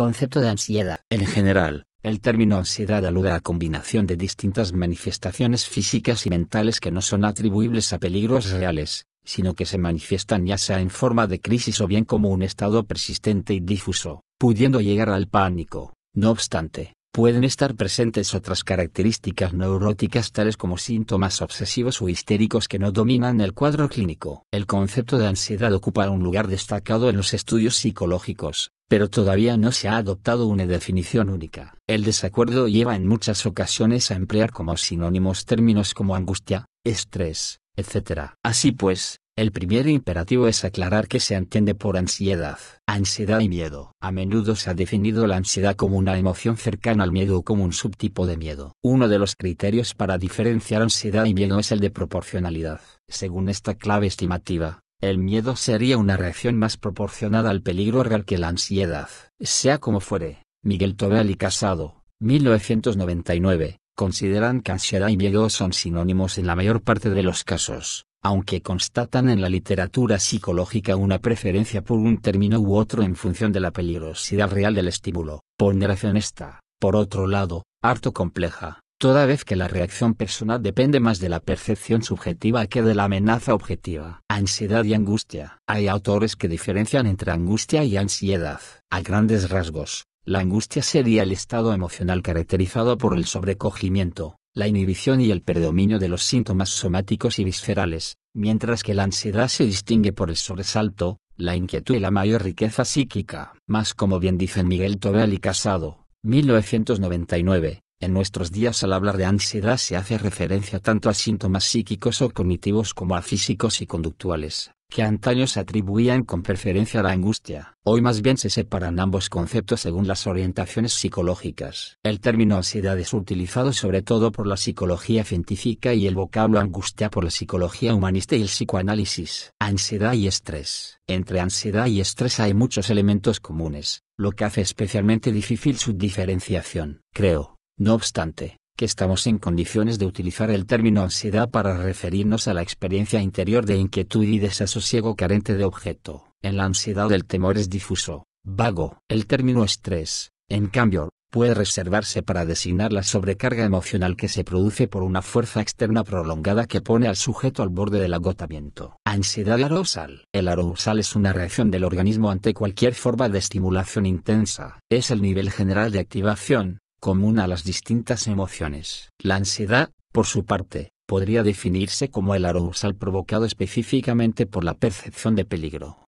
Concepto de ansiedad. En general, el término ansiedad alude a combinación de distintas manifestaciones físicas y mentales que no son atribuibles a peligros reales, sino que se manifiestan ya sea en forma de crisis o bien como un estado persistente y difuso, pudiendo llegar al pánico. No obstante, pueden estar presentes otras características neuróticas tales como síntomas obsesivos o histéricos que no dominan el cuadro clínico. El concepto de ansiedad ocupa un lugar destacado en los estudios psicológicos, pero todavía no se ha adoptado una definición única. El desacuerdo lleva en muchas ocasiones a emplear como sinónimos términos como angustia, estrés, etc. Así pues, el primer imperativo es aclarar qué se entiende por ansiedad. Ansiedad y miedo. A menudo se ha definido la ansiedad como una emoción cercana al miedo o como un subtipo de miedo. Uno de los criterios para diferenciar ansiedad y miedo es el de proporcionalidad. Según esta clave estimativa, el miedo sería una reacción más proporcionada al peligro real que la ansiedad. Sea como fuere, Miguel Tobel y Casado, 1999, consideran que ansiedad y miedo son sinónimos en la mayor parte de los casos, aunque constatan en la literatura psicológica una preferencia por un término u otro en función de la peligrosidad real del estímulo. Ponderación esta, por otro lado, harto compleja, toda vez que la reacción personal depende más de la percepción subjetiva que de la amenaza objetiva. Ansiedad y angustia. Hay autores que diferencian entre angustia y ansiedad. A grandes rasgos, la angustia sería el estado emocional caracterizado por el sobrecogimiento, la inhibición y el predominio de los síntomas somáticos y viscerales, mientras que la ansiedad se distingue por el sobresalto, la inquietud y la mayor riqueza psíquica. Más como bien dicen Miguel Tobel y Casado, 1999, en nuestros días al hablar de ansiedad se hace referencia tanto a síntomas psíquicos o cognitivos como a físicos y conductuales, que antaño se atribuían con preferencia a la angustia. Hoy más bien se separan ambos conceptos según las orientaciones psicológicas. El término ansiedad es utilizado sobre todo por la psicología científica y el vocablo angustia por la psicología humanista y el psicoanálisis. Ansiedad y estrés. Entre ansiedad y estrés hay muchos elementos comunes, lo que hace especialmente difícil su diferenciación. Creo no obstante, que estamos en condiciones de utilizar el término ansiedad para referirnos a la experiencia interior de inquietud y desasosiego carente de objeto. En la ansiedad el temor es difuso, vago. El término estrés, en cambio, puede reservarse para designar la sobrecarga emocional que se produce por una fuerza externa prolongada que pone al sujeto al borde del agotamiento. Ansiedad arousal. El arousal es una reacción del organismo ante cualquier forma de estimulación intensa. Es el nivel general de activación, común a las distintas emociones. La ansiedad, por su parte, podría definirse como el arousal provocado específicamente por la percepción de peligro.